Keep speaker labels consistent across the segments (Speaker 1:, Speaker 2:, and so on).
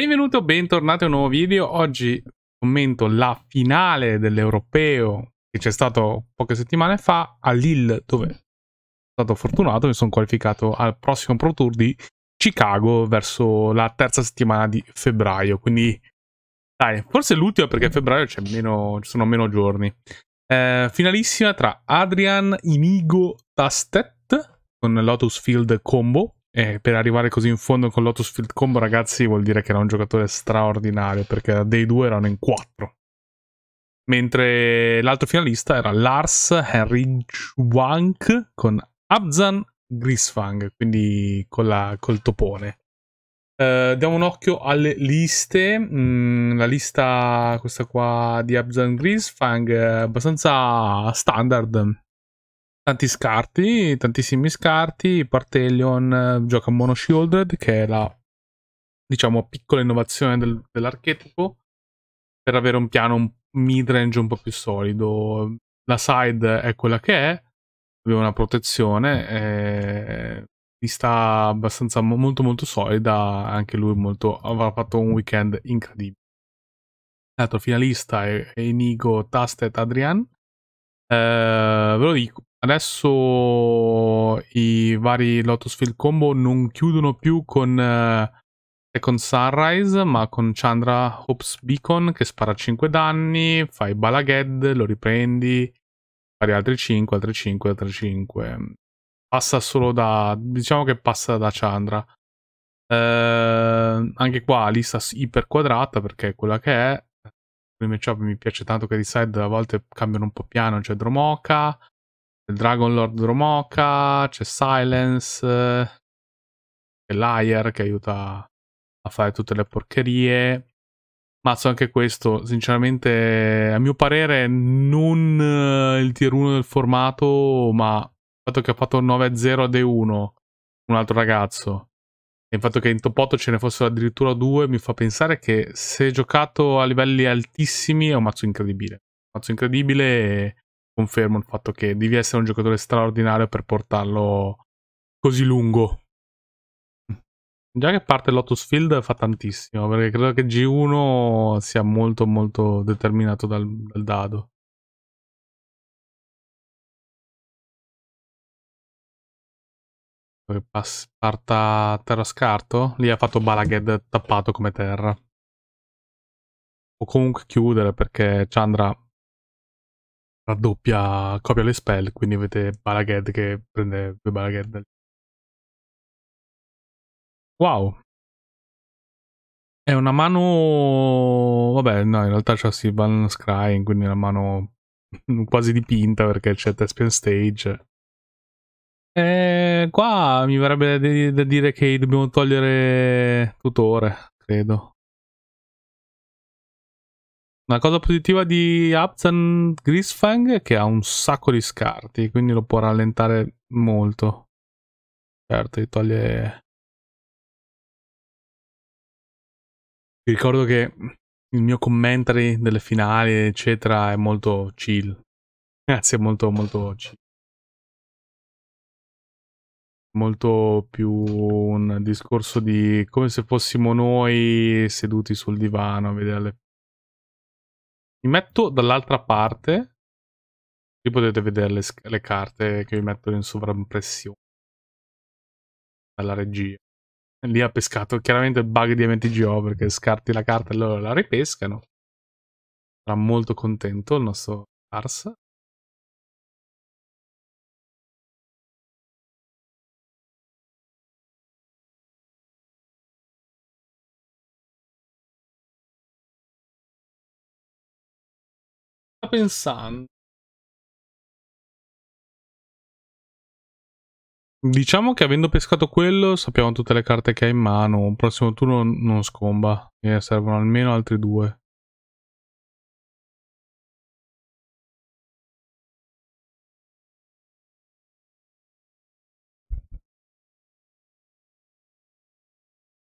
Speaker 1: Benvenuto, bentornati a un nuovo video. Oggi commento la finale dell'Europeo che c'è stato poche settimane fa a Lille, dove sono stato fortunato, mi sono qualificato al prossimo Pro Tour di Chicago verso la terza settimana di febbraio. Quindi, dai, forse l'ultima perché a febbraio meno, ci sono meno giorni. Eh, finalissima tra Adrian Inigo Tastet con Lotus Field Combo e per arrivare così in fondo con Lotus Field Combo, ragazzi, vuol dire che era un giocatore straordinario, perché dei due erano in quattro. Mentre l'altro finalista era Lars Henry Wank con Abzan Grisfang, quindi la, col topone. Uh, diamo un occhio alle liste. Mm, la lista, questa qua di Abzan Grisfang, è abbastanza standard tanti scarti, tantissimi scarti. Partellion eh, gioca mono shielded, che è la diciamo piccola innovazione del, dell'archetipo per avere un piano mid-range un po' più solido. La side è quella che è, aveva una protezione, e eh, mi sta abbastanza molto molto solida, anche lui molto, avrà fatto un weekend incredibile. L'altro finalista è, è Inigo Tastet Adrian. Eh, ve lo dico. Adesso i vari Lotus Field combo non chiudono più con, eh, con Sunrise, ma con Chandra Hops Beacon che spara 5 danni, fai Balaghead, lo riprendi, fai altri 5, altri 5, altri 5. Passa solo da... diciamo che passa da Chandra. Eh, anche qua lista iperquadrata perché è quella che è il matchup mi piace tanto che di side a volte cambiano un po' piano, c'è Dromoka, Dragon Lord Dromoka, c'è Silence, c'è Liar che aiuta a fare tutte le porcherie. Mazzo anche questo, sinceramente a mio parere non eh, il tier 1 del formato, ma il fatto che ha fatto 9-0 a D1 un altro ragazzo e il fatto che in top 8 ce ne fossero addirittura due mi fa pensare che se giocato a livelli altissimi è un mazzo incredibile. Un mazzo incredibile e confermo il fatto che devi essere un giocatore straordinario per portarlo così lungo. Già che parte Lotus Field fa
Speaker 2: tantissimo, perché credo che G1 sia molto molto determinato dal, dal dado. Poi parta terra scarto. Lì ha fatto Balaghed tappato
Speaker 1: come terra. O comunque chiudere perché Chandra
Speaker 2: raddoppia, copia le spell, quindi avete Balaghed che prende due Balaghed. Wow. È una mano... Vabbè, no, in realtà c'è Sylvan Scrying, quindi una
Speaker 1: mano quasi dipinta perché c'è Tespian Stage eh, qua mi verrebbe da, dire che dobbiamo togliere tutore, credo. Una cosa positiva di Abzan Grisfang è che ha un sacco di scarti, quindi lo può rallentare molto.
Speaker 2: Certo, gli toglie... Vi ricordo che il mio commentary delle finali, eccetera, è
Speaker 1: molto chill. Grazie, molto, molto chill molto più un discorso di come se fossimo noi seduti sul divano a vedere le... Mi metto dall'altra parte, qui potete vedere le, le carte che vi mettono in sovrappressione dalla regia. Lì ha pescato chiaramente il bug di MTGO
Speaker 2: perché scarti la carta e loro la ripescano. Sarà molto contento il nostro Ars. pensando. Diciamo che avendo pescato quello sappiamo tutte le carte che ha in mano. Il prossimo turno non scomba. E servono almeno altri due.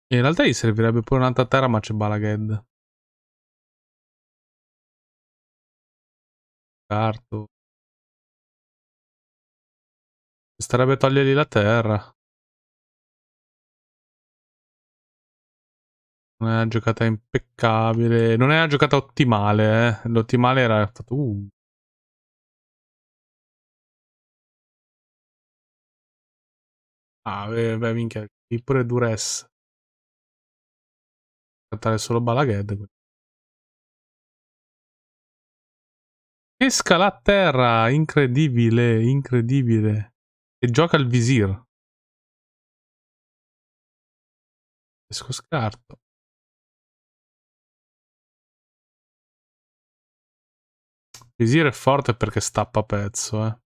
Speaker 2: in realtà gli servirebbe pure un'altra terra ma c'è Balaghed. carto. Starebbe togliergli la terra. Non è una giocata impeccabile. Non è una giocata ottimale, eh. L'ottimale era fatto... Uh. Ah, beh, beh minchia. Qui pure Dures. Trattare solo Balaghette. Pesca la terra, incredibile, incredibile. E gioca il visir. Esco scarto. Visir è forte perché stappa pezzo, eh.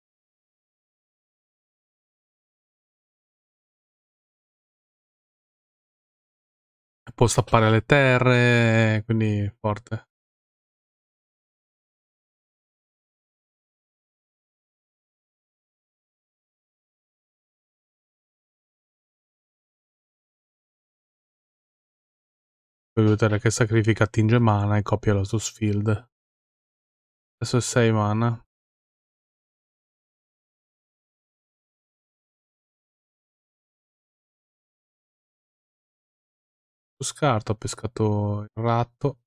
Speaker 2: Può stappare le terre, quindi forte. Aiutare che sacrifica attinge mana e copia Lotus Field. Adesso è 6 mana. Su scarto ho pescato il ratto.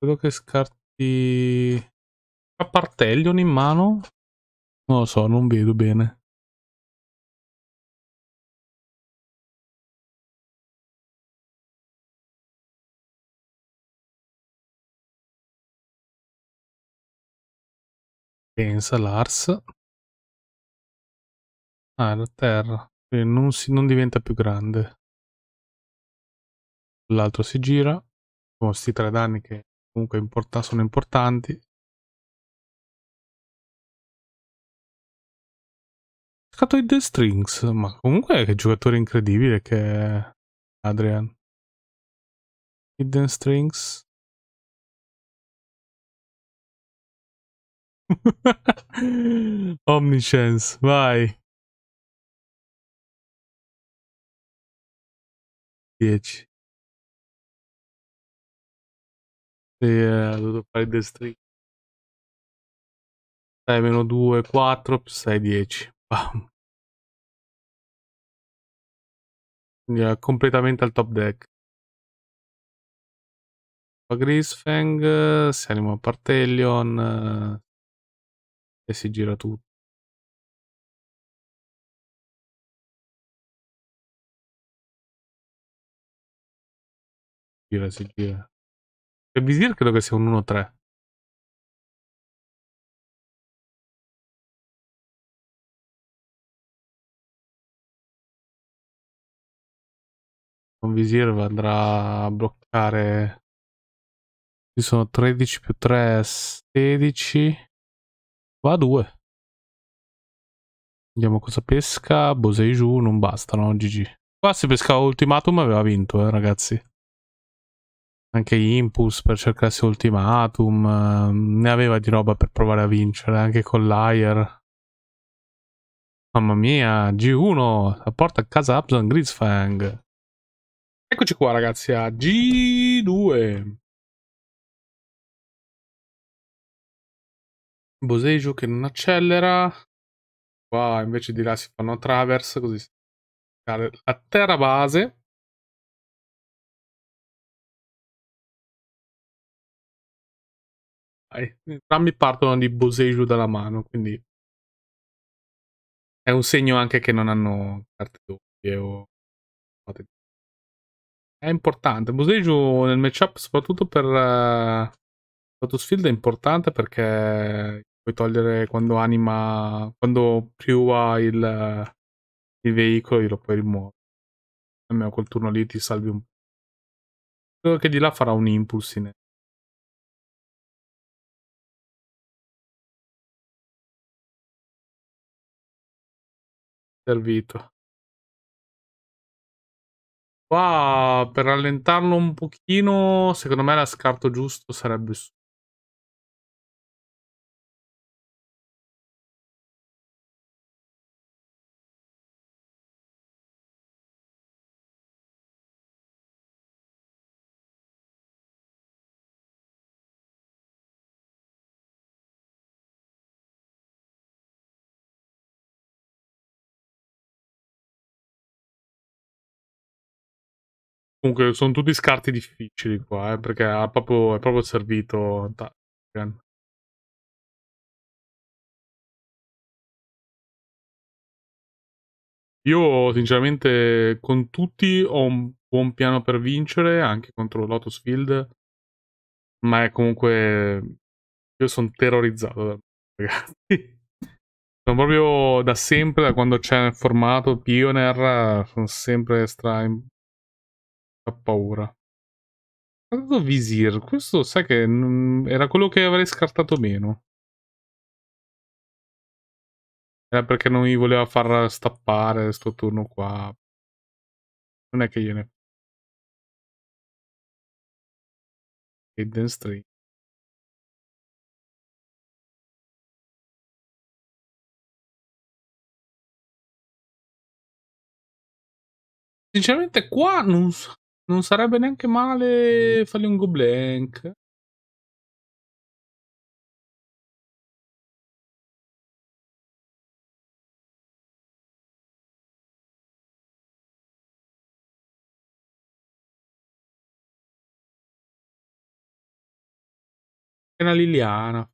Speaker 2: Credo che scarti... Ha Partellion in mano? Non lo so, non vedo bene. pensa Lars. Ah, era terra. Non, si, non diventa più grande. L'altro si gira. Con questi tre danni che comunque importa, sono importanti. Scatto i The Strings. Ma comunque è che giocatore incredibile che è Adrian. Hidden Strings. Omniscience, vai. 10. Sì, eh, devo fare il destri. 6 meno 2, 4, più 6, 10. Bam. Quindi è completamente al top deck. Grisfang, si anima Partellion, e si gira tutto. Gira, si gira. E cioè, Visir credo che sia un 1-3. Con Visir andrà a bloccare... Ci sono 13 più 3, 16. Va a 2. Vediamo cosa pesca. Bosei giù, non
Speaker 1: bastano. GG. Qua si pescava Ultimatum aveva vinto, eh, ragazzi. Anche Impulse per cercarsi Ultimatum. Ehm, ne aveva di roba per provare a vincere, anche con Liar. Mamma mia, G1, la porta
Speaker 2: a casa Abson Grisfang. Eccoci qua ragazzi a G2. Boseju che non accelera. Qua invece di là si fanno traverse, così si la terra base. entrambi partono di Boseju dalla mano, quindi è un segno anche che non hanno carte doppie o... È importante. Boseju nel matchup
Speaker 1: soprattutto per... Eh, Lotus Field è importante perché puoi togliere quando anima, quando più ha il, il veicolo,
Speaker 2: lo puoi rimuovere. Almeno col turno lì ti salvi un po'. Credo che di là farà un impulsine. Servito. Qua per rallentarlo un pochino, secondo me la scarto giusto sarebbe su Comunque, sono tutti scarti difficili qua, eh, perché ha proprio, è proprio servito Targan. Io, sinceramente, con tutti ho un buon piano per vincere, anche contro Lotus
Speaker 1: Field, ma è comunque... Io sono terrorizzato da ragazzi. Sono proprio da sempre, da quando c'è il formato Pioneer, sono sempre stra ha paura. Ha Visir. Questo sai che era quello che avrei scartato meno.
Speaker 2: Era perché non mi voleva far stappare sto turno qua. Non è che gliene... Hidden Stream. Sinceramente qua non so non sarebbe neanche male mm. fargli un Goblank. Una Liliana.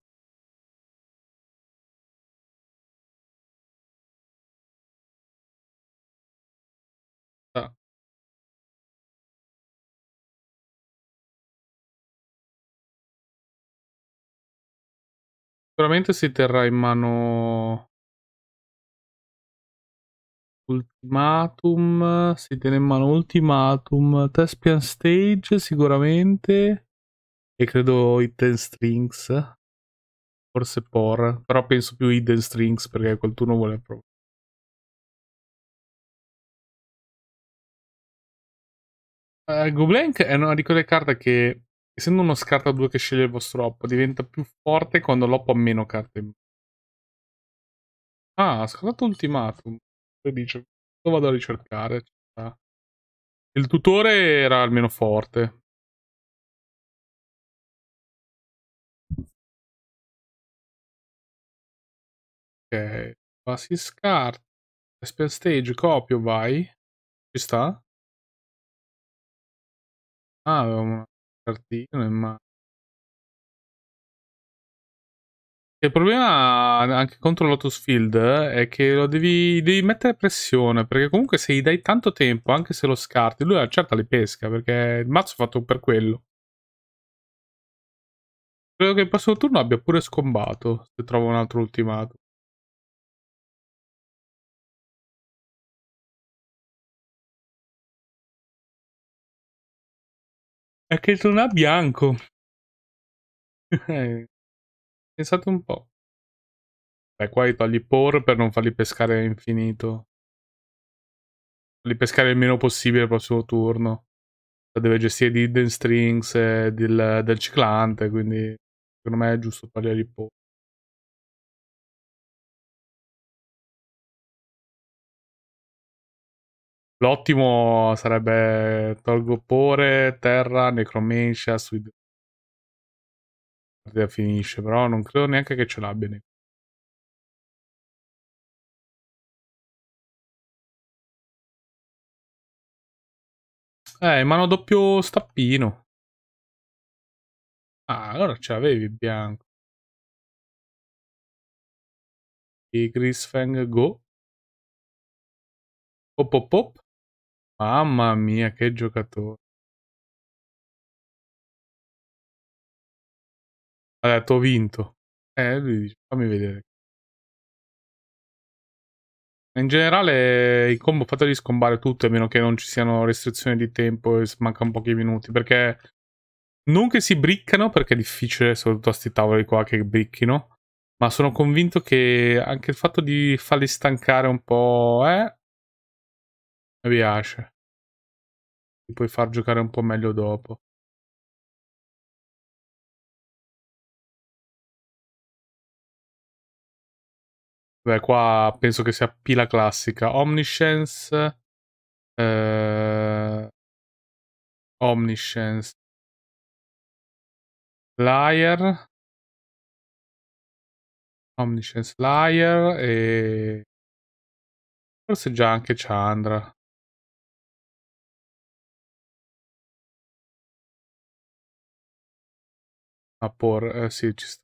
Speaker 2: Sicuramente si terrà in mano
Speaker 1: Ultimatum, si tiene in mano Ultimatum, Thespian Stage sicuramente
Speaker 2: e credo Hidden Strings, forse Por, però penso più Hidden Strings perché qualcuno vuole provare. Uh, Goblin è una di quelle carte che
Speaker 1: Essendo uno scarto a 2 che sceglie il vostro oppo, diventa più forte quando l'oppo ha meno carte
Speaker 2: Ah, ha scattato ultimatum. Poi dice, lo vado a ricercare. Il tutore era almeno forte. Ok, passi scarto. Spell stage, copio, vai. Ci sta? Ah, avevamo una Artino, imma- Il problema
Speaker 1: anche contro Lotus Field eh, è che lo devi, devi mettere pressione, perché comunque se gli dai tanto tempo, anche se lo scarti, lui a certa li pesca, perché il mazzo è fatto per quello.
Speaker 2: Credo che il prossimo turno abbia pure scombato, se trova un altro ultimato. è che non ha bianco. Eh, pensate un po'. Beh, qua li togli por per non farli pescare infinito.
Speaker 1: Farli pescare il meno possibile il prossimo turno. Cioè, deve gestire di hidden strings e
Speaker 2: del, del ciclante, quindi secondo me è giusto togliere i por. L'ottimo sarebbe Torgopore, Terra, Necromancia, Sweet... Finisce, però non credo neanche che ce l'abbia. Eh, mano doppio stappino. Ah, allora ce l'avevi bianco. E Grisfang Go. Pop pop pop. Mamma mia, che giocatore. Ha detto ho vinto. Eh, lui dice, fammi vedere. In generale i combo fateli
Speaker 1: scombare tutto, a meno che non ci siano restrizioni di tempo e mancano pochi minuti, perché non che si briccano, perché è difficile, soprattutto a questi tavoli qua che bricchino, ma sono convinto che anche il fatto di farli stancare un po' eh,
Speaker 2: mi piace puoi far giocare un po' meglio dopo. Beh, qua penso che sia pila classica. Omniscience. Eh, Omniscience. Liar. Omniscience Liar e... Forse già anche Chandra. напор силчества.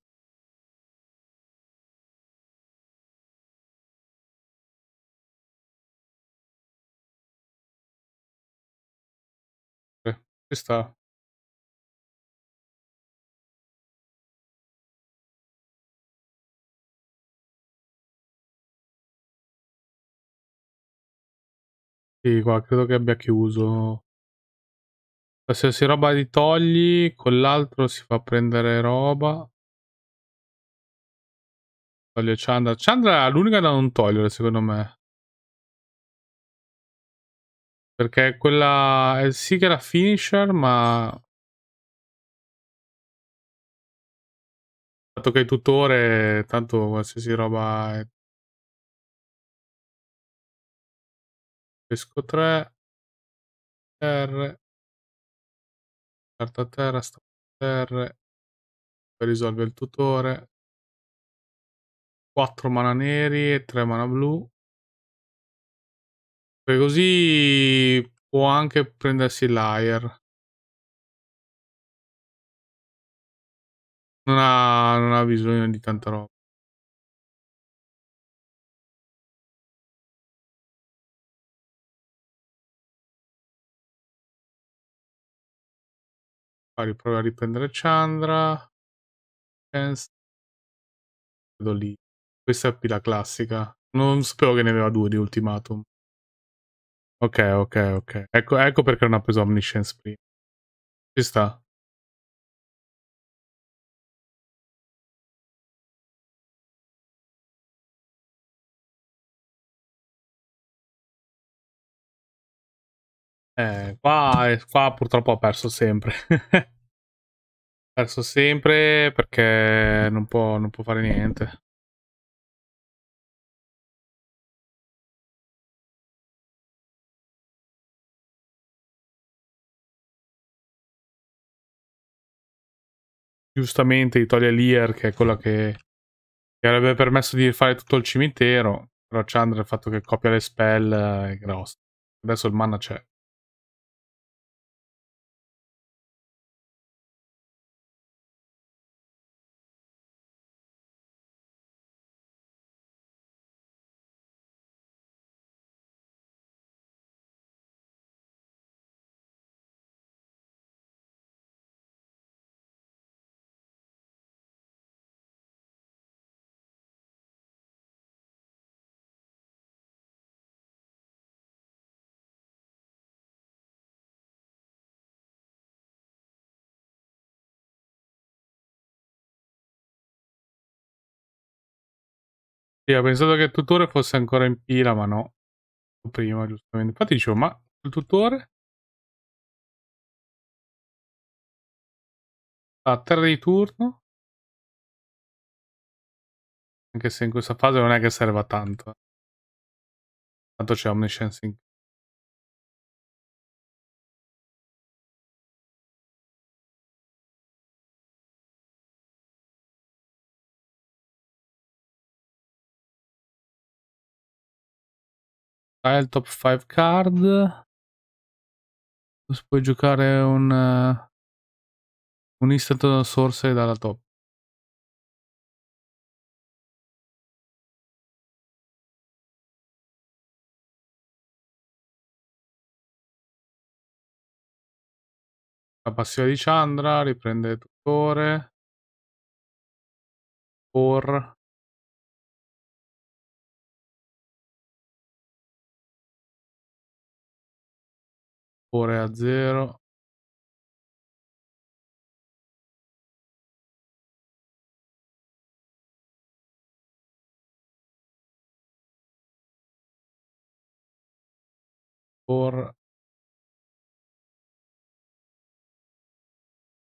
Speaker 2: Ci sta. Sì, qua credo che abbia chiuso. Qualsiasi roba li togli, con l'altro si fa prendere roba. Toglio Chandra. Chandra è l'unica da non togliere, secondo me. Perché quella... Eh, sì che era finisher, ma... Dato che è tutore, tanto qualsiasi roba... È... Pesco 3. R carta a terra, stampa a terra, poi risolve il tutore, 4 mana neri e 3 mana blu. E così può anche prendersi l'air. Non ha, non ha bisogno di tanta roba. riprova a riprendere Chandra. Chance. Vedo lì. Questa è la classica.
Speaker 1: Non spero che ne aveva due di ultimatum.
Speaker 2: Ok, ok, ok. Ecco, ecco perché non ha preso Omniscience prima. Ci sta. Eh, qua, eh, qua purtroppo ha perso sempre. perso sempre perché non può, non può fare niente. Giustamente Italia Lear, che è quella che, che avrebbe permesso di fare tutto il cimitero, però Chandra il fatto che copia le spell eh, è grosso. Adesso il mana c'è. Sì, ho pensato che il tutore fosse ancora in pila, ma no. Prima, giustamente. Infatti dicevo, ma il tutore? A ah, terra di turno. Anche se in questa fase non è che serva tanto. Eh. Tanto c'è Omniscience in Hai il top 5 card. Puoi giocare un, uh, un instant source dalla top. La passiva di Chandra riprende tutore. Or. Ore a zero. Or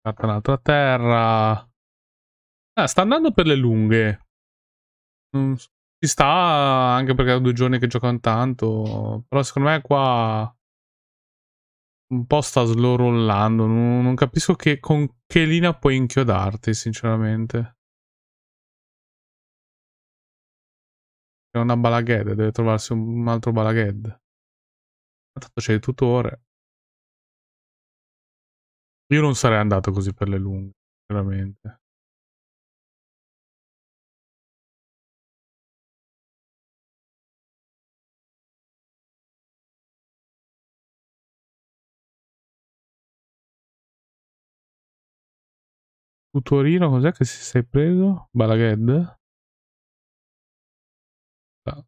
Speaker 2: Fatta un'altra terra. Ah, sta andando per le lunghe.
Speaker 1: Ci sta anche perché ha due giorni che giocano tanto. Però secondo me qua un po' sta slorullando. Non, non capisco che, con
Speaker 2: che linea puoi inchiodarti, sinceramente. È una balaghead, deve trovarsi un altro balaghead. Tanto c'è il tutore. Io non sarei andato così per le lunghe, veramente. tutorino cos'è che si sei preso? Balaghed? Ah.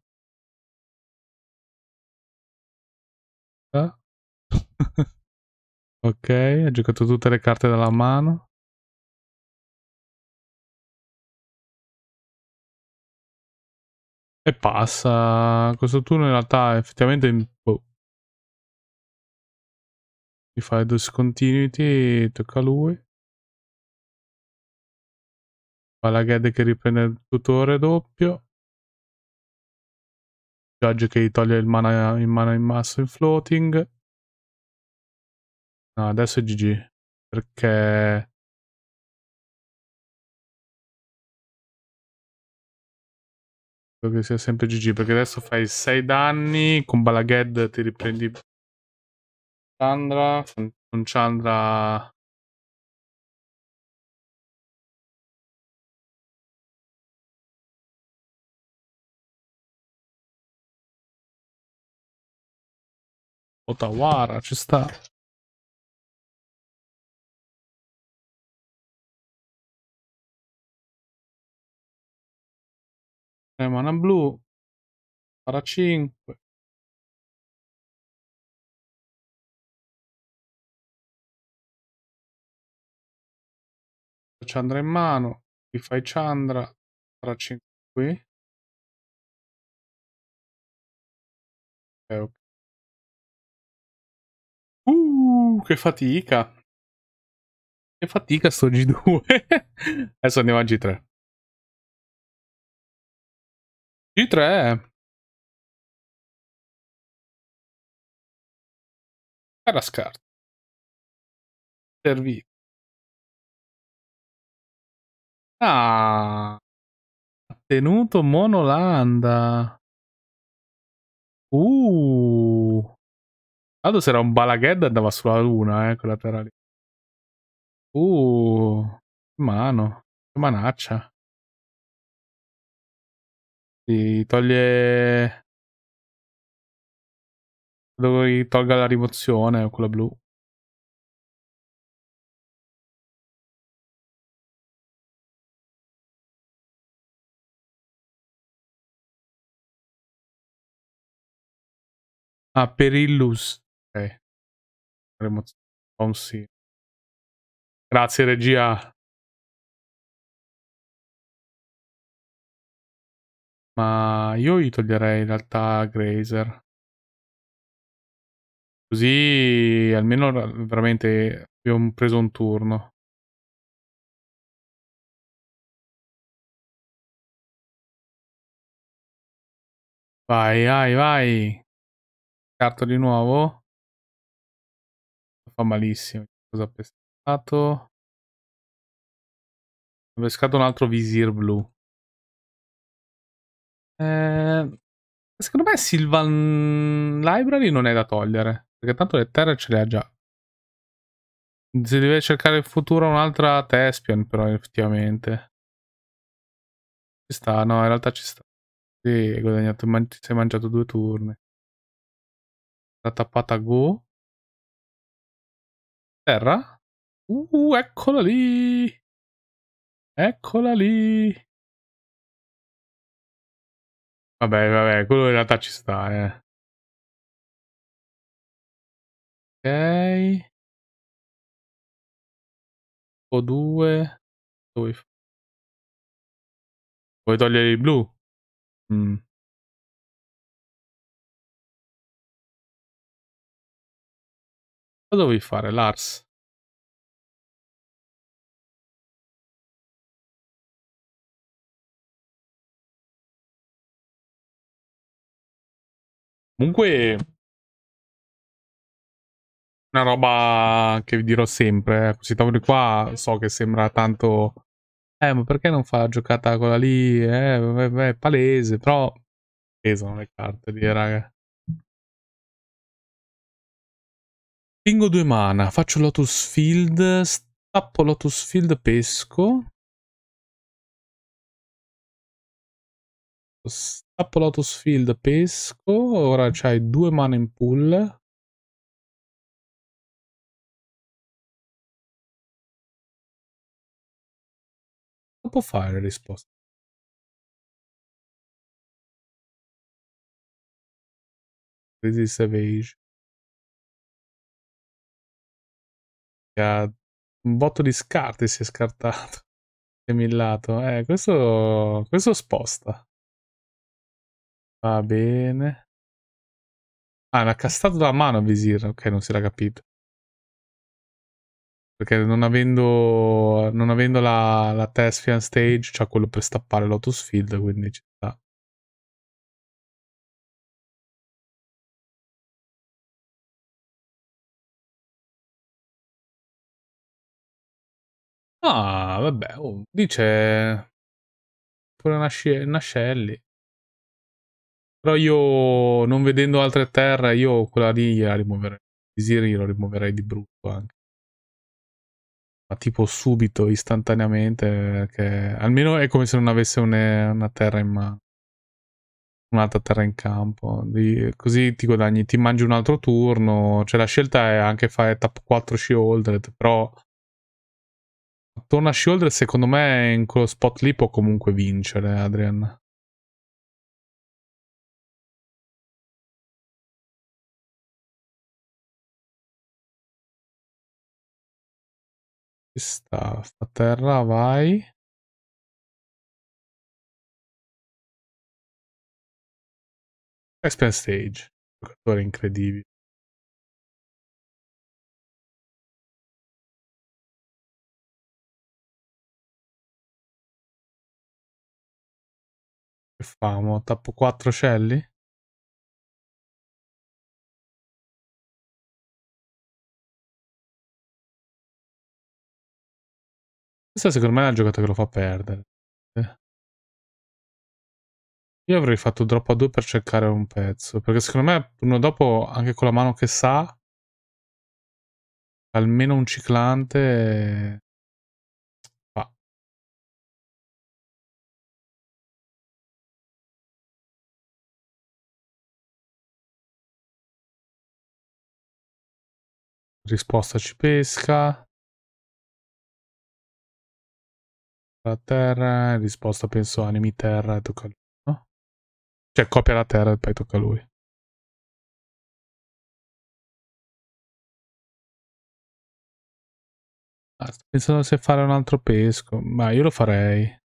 Speaker 2: Ah. ok, ha giocato tutte le carte dalla mano. E passa. Questo turno in realtà è effettivamente... Oh. Mi fa due discontinuity, tocca a lui. Balaghead che riprende il tutore doppio. Judge che gli toglie il mana in, mana in masso in floating. No, adesso è GG. Perché... Credo che sia sempre GG. Perché adesso fai 6 danni. Con Balaghead ti riprendi... Chandra. Con Chandra Otawara, ci sta. Eh, mana blu. Para 5. Chandra in mano. Ti fai Chandra. Para 5 qui. Eh, ok. che fatica. Che fatica sto G2. Adesso andiamo a G3. G3 Era scarto. Servito. Ah. Tenuto Monolanda. Uh. Tanto se era un Balaghedda andava sulla luna, eh, quella terra lì. Uh, mano, che manaccia. Si toglie... Dove tolga la rimozione, quella blu. Ah, per il loose. Okay. Oh, sì. Grazie regia. Ma io gli toglierei in realtà Grazer. Così almeno veramente abbiamo preso un turno. Vai, vai, vai. Carto di nuovo. Fa malissimo. Cosa ha pescato? Ha pescato un altro visir blu. Eh, secondo me Sylvan Library non è da
Speaker 1: togliere. Perché tanto le terre ce le ha già. Si deve cercare in futuro un'altra Tespian, però, effettivamente. Ci sta, no, in realtà ci sta.
Speaker 2: Sì, hai guadagnato, man- è mangiato due turni. La tappata Go. Terra? Uh, eccola lì! Eccola lì! Vabbè, vabbè, quello in realtà ci sta, eh. Ok. o due. Dove... Vuoi togliere il blu? Mm. Cosa vuoi fare, Lars? Comunque, una roba che vi dirò sempre, eh. questi tavoli qua so
Speaker 1: che sembra tanto... Eh, ma perché non fa la giocata quella lì? Eh, è
Speaker 2: palese, però pesano le carte lì, raga. Spingo due mana, faccio Lotus Field, stappo Lotus Field, pesco. Stappo Lotus Field, pesco. Ora c'hai due mana in pull. Cosa può fare la risposta? Resist Savage. ha un botto di scarti si è scartato. È millato. Eh, questo, questo sposta. Va bene. Ah, l'ha castato da mano Visir. Ok, non si era capito. Perché non avendo, non avendo la, la Tespian stage, c'ha quello per stappare l'autosfield quindi ci sta. Ah, vabbè, oh, dice pure nasce, Nascelli.
Speaker 1: Però io, non vedendo altre terre, io quella lì la rimuoverei. Disiri lo rimuoverei di brutto anche. Ma tipo subito, istantaneamente, perché almeno è come se non avesse una, una terra in mano. Un'altra terra in campo. Di, così ti guadagni, ti mangi un altro turno. Cioè la scelta è anche fare top 4 sci però
Speaker 2: Torna a Shoulder, secondo me in quello spot lì può comunque vincere Adrian. Ci sta, sta terra, vai. Expense Stage, giocatore incredibile. Che famo? Tappo 4 celli? Questa secondo me è la giocata che lo fa perdere. Eh.
Speaker 1: Io avrei fatto drop a 2 per cercare un pezzo, perché secondo me uno dopo, anche con la mano che
Speaker 2: sa, almeno un ciclante risposta ci pesca. La terra, risposta penso animi terra e tocca a lui, no? Cioè copia la terra e poi tocca a lui. Ah, sto pensando se fare un altro pesco, ma io lo farei.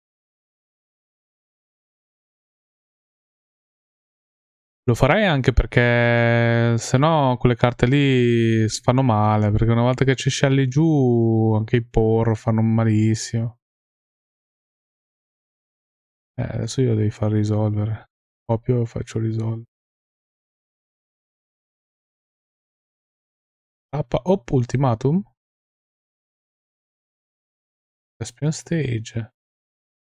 Speaker 2: Lo farei anche perché se no quelle
Speaker 1: carte lì fanno male, perché una volta che ci scelli giù anche i porro fanno
Speaker 2: malissimo. Eh, adesso io devi far risolvere. Copio e faccio risolvere. Tappa op ultimatum. Espion stage.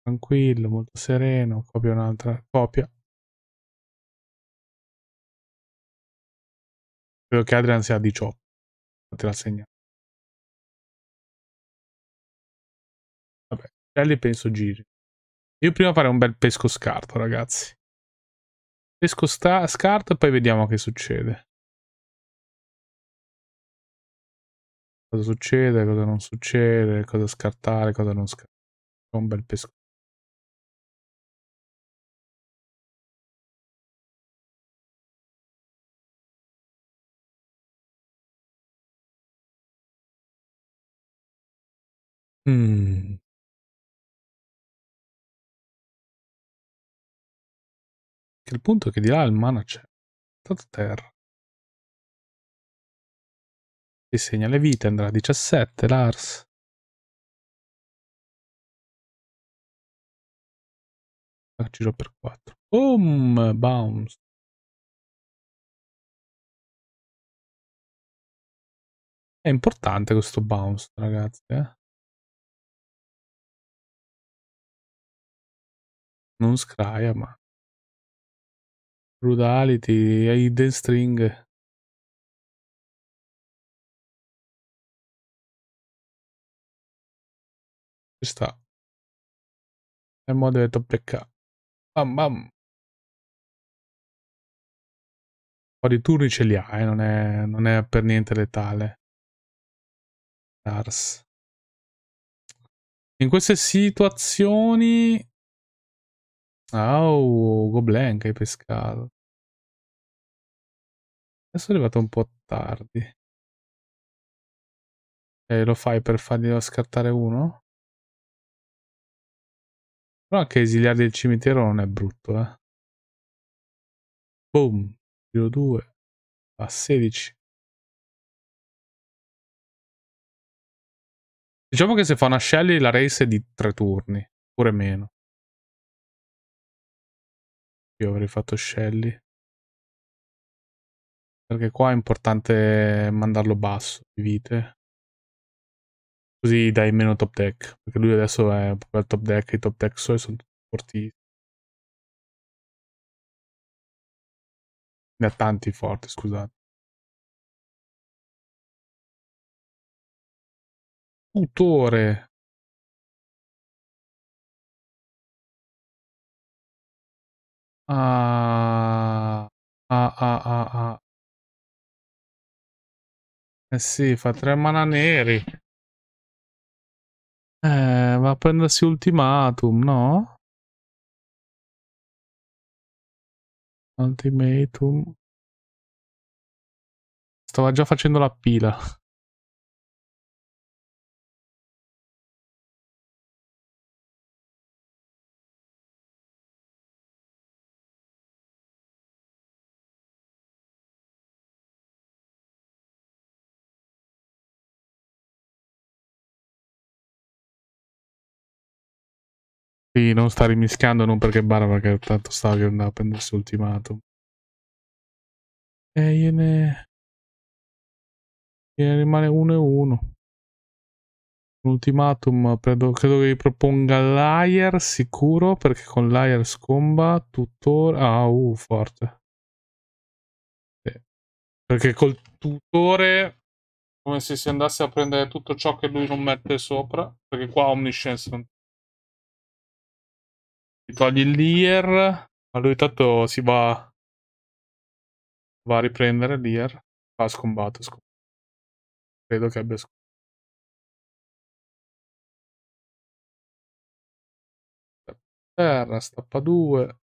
Speaker 2: Tranquillo, molto sereno. Copio un'altra copia. Credo che Adrian sia 18. Te l'ha segnato. Vabbè, Gelli penso giri. Io prima farei un bel pesco scarto, ragazzi. Pesco scarto e poi vediamo che succede. Cosa succede, cosa non succede, cosa scartare, cosa non scartare. Un bel pesco. Mh. Che il punto è che di là il mana c'è. Tanto terra. Si segna le vite, andrà a 17, Lars. Ah, giro per 4. Boom! Bounce. È importante questo bounce, ragazzi, eh. non scraia, ma Brutality, e Hidden String. Ci sta. E mo deve toppecca. Bam bam. Un po' di turni ce li ha, eh? non, è, non è per niente letale. Dars. In queste situazioni Ah, oh, Goblin che hai pescato. Adesso è arrivato un po' tardi. E eh, lo fai per fargli scartare uno? Però anche esiliarli il cimitero non è brutto, eh. Boom. Giro 2. A 16. Diciamo che se fa una Shelly la race è di 3 turni, pure meno io avrei fatto Shelly. Perché qua è importante mandarlo basso di vite. Così dai meno top deck. Perché lui adesso è proprio al top deck. I top deck suoi sono tutti forti. Ne ha tanti forti, scusate. Tutore. Ah, ah, ah, ah, ah, Eh sì, fa tre mana neri. Eh, va a prendersi ultimatum, no? Ultimatum. Stava già facendo la pila. Sì, non sta rimischiando, non perché bara, perché tanto stava che andava a prendersi ultimatum. E gliene... gliene rimane 1 e 1. L'ultimatum
Speaker 1: credo, credo che gli proponga Liar sicuro, perché con Liar scomba
Speaker 2: tuttora... Ah, uh, forte. Sì. Perché col
Speaker 1: tutore come se si andasse a prendere tutto ciò che lui non mette sopra, perché
Speaker 2: qua Omniscience non togli il Lear. ma lui tanto si va, va a riprendere Lear. Ha ah, scombato, scombato. Credo che abbia scombato. Terra, stappa 2.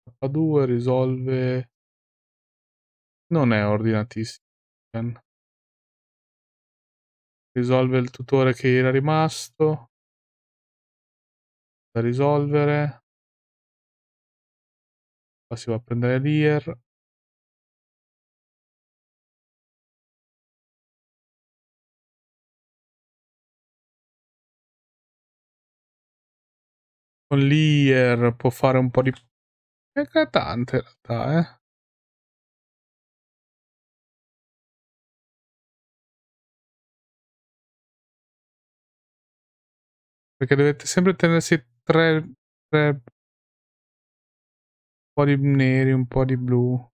Speaker 2: Stappa 2 risolve... Non è ordinatissimo. Risolve il tutore che era rimasto da risolvere. Qua si va a prendere l'ear. Con l'ear può fare un po' di... È tante in realtà, eh. perché dovete sempre tenersi tre, tre un po' di neri, un po' di blu.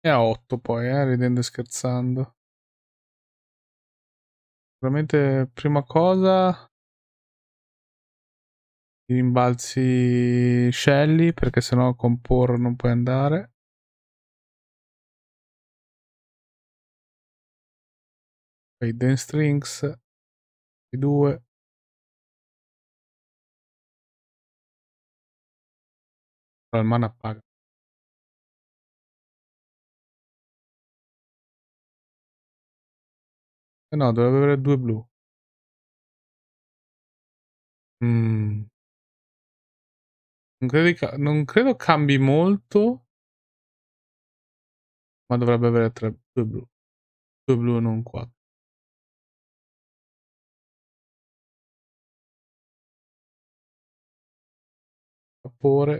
Speaker 2: E a 8 poi, eh, ridendo e scherzando. Veramente, prima cosa i rimbalzi scelli perché sennò con porro non puoi andare. poi Dance Strings, i due, al mana paga. Eh no, dovrebbe avere due blu. Mm. Non, credo, non, credo, cambi molto, ma dovrebbe avere tre, due blu. Due blu e non quattro. vapore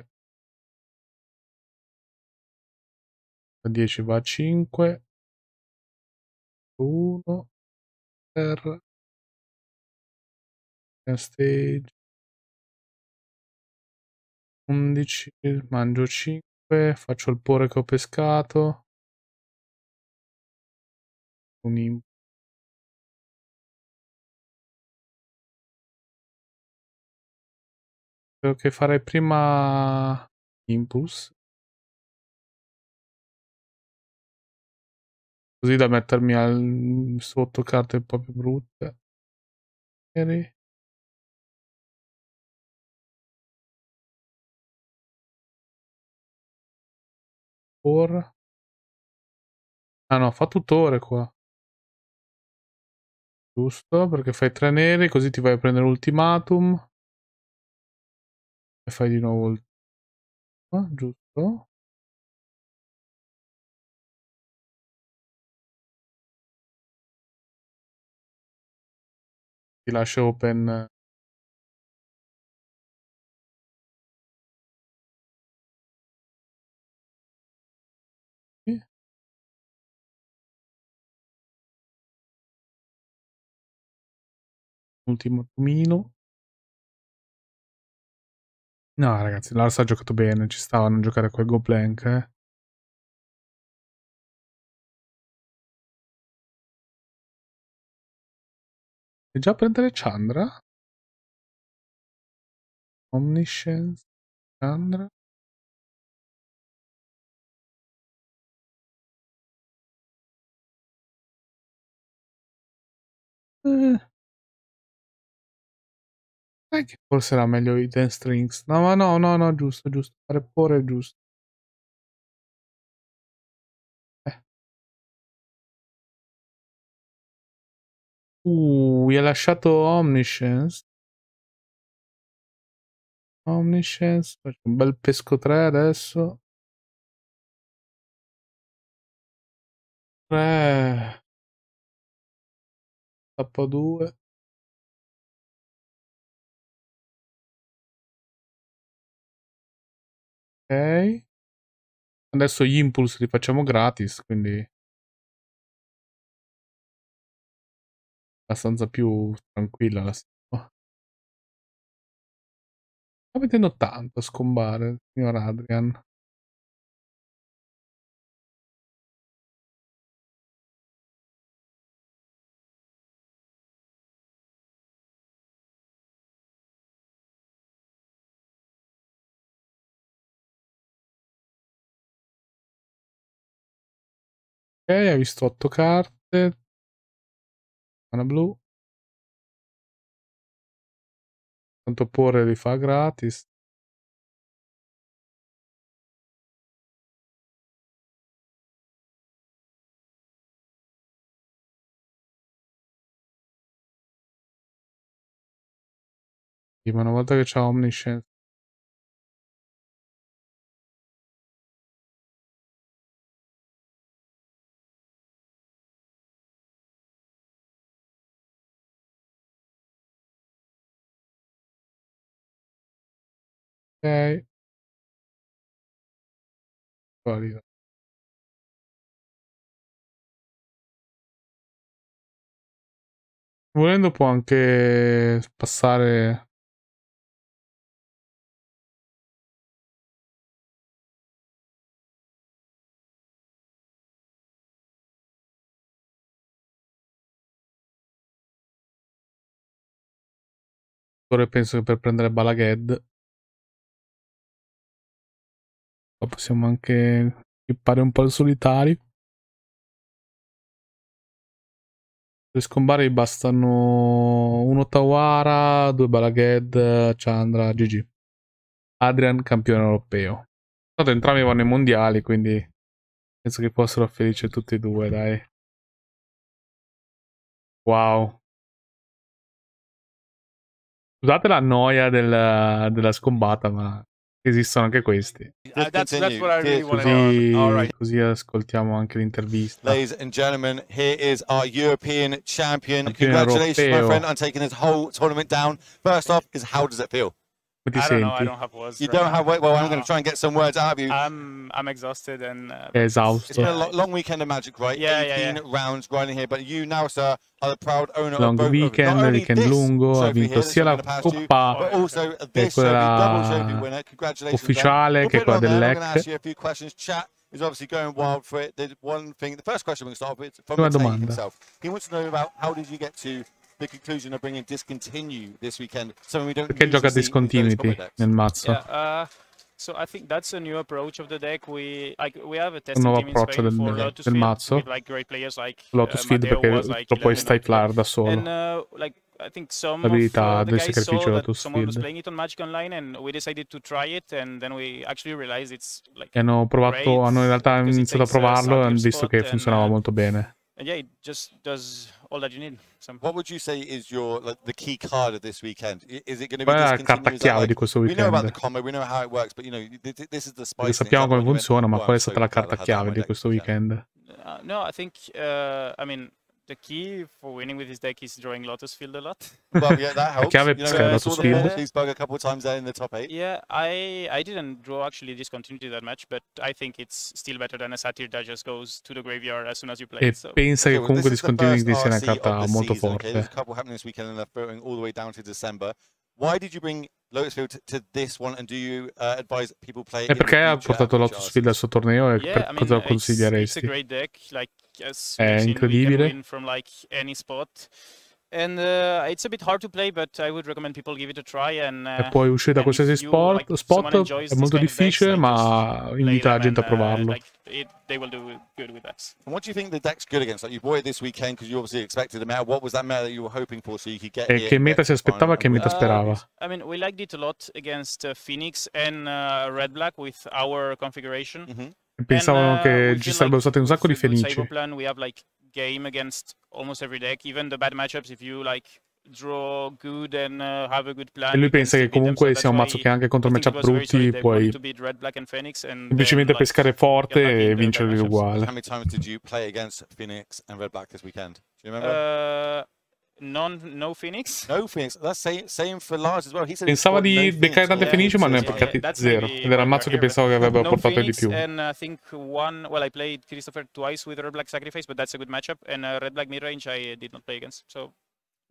Speaker 2: da 10 va a 5 1 per stage 11 mangio 5 faccio il pore che ho pescato un Credo che farei prima Impulse. Così da mettermi al... Mm, sotto carte un po' più brutte. Eri. Or. Ah no, fa tutore qua. Giusto, perché fai tre neri, così ti vai a prendere l'ultimatum e fai di nuovo il ah, giusto ti lascio open ultimo domino No, ragazzi, Lars ha giocato bene, ci stava a non giocare quel go blank. Eh. E già prendere Chandra? Omniscience, Chandra. Eh. Sai che forse era meglio i Ten Strings. No, ma no, no, no, giusto, giusto. Fare pure è giusto. Eh. Uh, gli ha lasciato Omniscience. Omniscience. Faccio un bel pesco 3 adesso. 3. K2. Ok. Adesso gli impulse li facciamo gratis, quindi... Abbastanza più tranquilla la situazione. Sta mettendo tanto a scombare, signor Adrian. hai visto 8 carte. Mana blu. Tanto porre li fa gratis. Sì, ma una volta che c'ha Omniscience lei Volendo può anche passare... Ora penso che per prendere Balaghed qua possiamo anche chippare un po' il solitario. Per scombare bastano uno
Speaker 1: Tawara, due Balaghed, Chandra, GG. Adrian, campione europeo.
Speaker 2: Tanto entrambi vanno ai mondiali, quindi penso che possano felice tutti e due, dai. Wow. Scusate la noia del, della scombata, ma Esistono anche
Speaker 1: questi. Uh, così, ascoltiamo anche l'intervista. Ladies
Speaker 3: and gentlemen, here is our European champion. Congratulations, europeo. my friend, on taking this whole tournament down. First off, is how does it feel? What do you I say? Don't know, I don't have words. You right don't now. have. Well, no. I'm going to try and get some words out of you. I'm I'm exhausted and. Uh,
Speaker 1: exhausted. It's been a
Speaker 3: long weekend of Magic, right? Yeah, 18 yeah, yeah. rounds grinding here, but you now, sir, are the proud owner long of both weekend, of weekend this
Speaker 1: lungo, ha vinto sia la coppa am going to ask ufficiale
Speaker 3: che few questions. Chat. Is obviously going wild for it. The one thing, the first question we can start with from Una Himself. He wants to know about how did you get to
Speaker 1: Perché gioca discontinuity nel mazzo? Yeah, uh... So I think that's a new approach of the deck. We like we have a test team in Spain del, for Lotus del mazzo. With, like great players like uh, Lotus uh, Feed perché was, like, lo puoi stiplar da solo. And, uh, like, I think some L'abilità del sacrificio Lotus Feed.
Speaker 4: e hanno provato, hanno in realtà iniziato a provarlo e hanno visto che funzionava uh,
Speaker 1: molto bene.
Speaker 3: And yeah, it just does all that you need. Simple. What would you say is your like, the key card of this weekend? Is it going to be this continuous? Like, di questo weekend. We know about the combo, we know how it works, but you know this is the
Speaker 4: spice. Sappiamo come funziona, ma qual è stata la carta chiave di questo
Speaker 1: weekend?
Speaker 3: Uh, no, I think
Speaker 4: uh, I mean the key for winning with his deck is drawing Lotus Field a lot. Well, yeah,
Speaker 3: that helps. okay, you know, uh, Lotus Field. He's bug a couple of times there in the top eight. Yeah,
Speaker 4: I I didn't draw actually discontinuity that much, but I think it's still better than a Satyr that just goes to the graveyard as soon as you play. E so. pensa okay, well, che comunque
Speaker 1: this sia una carta molto season, Okay? There's
Speaker 3: a couple happening this weekend and they're going all the way down to December. Why did you bring Lotus Field to this one and do you uh, advise people play
Speaker 1: Perché ha portato Lotus Field al suo torneo e yeah, I mean, It's, it's a
Speaker 3: great deck, like
Speaker 1: as eh, and
Speaker 4: from like any spot. And uh, it's a bit hard to play, but I would recommend people give it a try. And, uh, e poi
Speaker 1: uscite da qualsiasi sport, like, spot, è molto difficile, decks, ma invita la gente and, a uh, provarlo. Uh, like
Speaker 3: it, they will do good with decks. And what do you think the deck's good against? Like you bought it this weekend because you obviously expected a meta. What was that meta that you were hoping for so you could get e eh, Che meta si aspettava,
Speaker 1: and... che meta sperava? Uh,
Speaker 3: I mean, we liked it a lot against uh, Phoenix and uh, Red Black
Speaker 4: with our configuration. Mm -hmm.
Speaker 1: Pensavano And, uh, che ci sarebbero like, state un sacco di felici.
Speaker 4: Plan, we have like game against almost every deck, even the bad matchups if you like And,
Speaker 1: uh, plan, e lui pensa che comunque sia un mazzo che anche contro matchup brutti puoi
Speaker 3: semplicemente
Speaker 1: like, pescare forte e uh, vincerli uguale. How many
Speaker 3: times did you play against Phoenix and Red Black this weekend? Do you remember? Uh... Non, no Phoenix? No Phoenix, that's same, same for Lars as well.
Speaker 4: Pensava di no beccare tante Phoenix, yeah, ma ne ha peccati yeah, zero. Ed era il
Speaker 1: mazzo che pensavo che avrebbe no portato Phoenix, di più. And
Speaker 4: I uh, think one, well, I played Christopher twice with Red Black Sacrifice, but
Speaker 3: that's a good matchup. And uh, Red Black Midrange I did not play against. So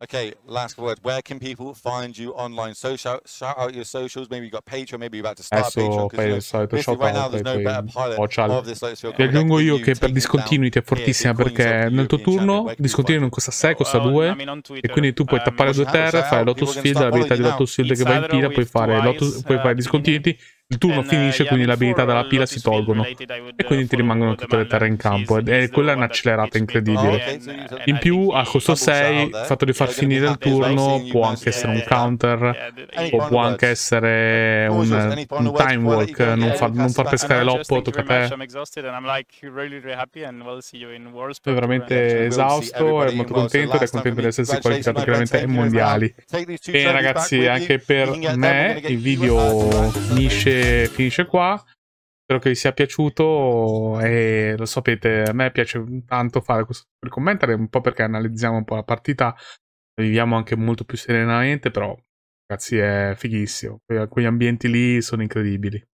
Speaker 3: Okay, last word. Where can people find you online? So shout, shout out your socials. Maybe you got Patreon. Maybe you're about to start Adesso Patreon. Penso, no, shop right now, there's no better pilot social. of this Let's Go.
Speaker 1: aggiungo io che per Discontinuity è fortissima perché nel tuo turno Discontinuity non costa 6, costa 2 uh, e quindi tu puoi eh, tappare due terre, fare Lotus Field, la vita di Lotus Field che va in pila, puoi fare, Lotus, puoi fare uh, Discontinuity il turno uh, finisce, quindi le abilità dalla pila si tolgono. E quindi uh, ti rimangono tutte le terre in campo. E quella è un'accelerata incredibile. Oh, in più, a costo 6, il fatto di far finire il turno può anche essere un counter, o può anche essere un, time walk, non far, non far pescare l'oppo, tocca a te.
Speaker 4: È veramente esausto, è molto contento ed è contento di essersi qualificato chiaramente ai
Speaker 1: mondiali. E ragazzi, anche per me il video finisce finisce, finisce qua. Spero che vi sia piaciuto e lo sapete, a me piace tanto fare questo per commentare, un po' perché analizziamo un po' la partita, viviamo anche molto più serenamente,
Speaker 2: però ragazzi è fighissimo, quegli ambienti lì sono incredibili.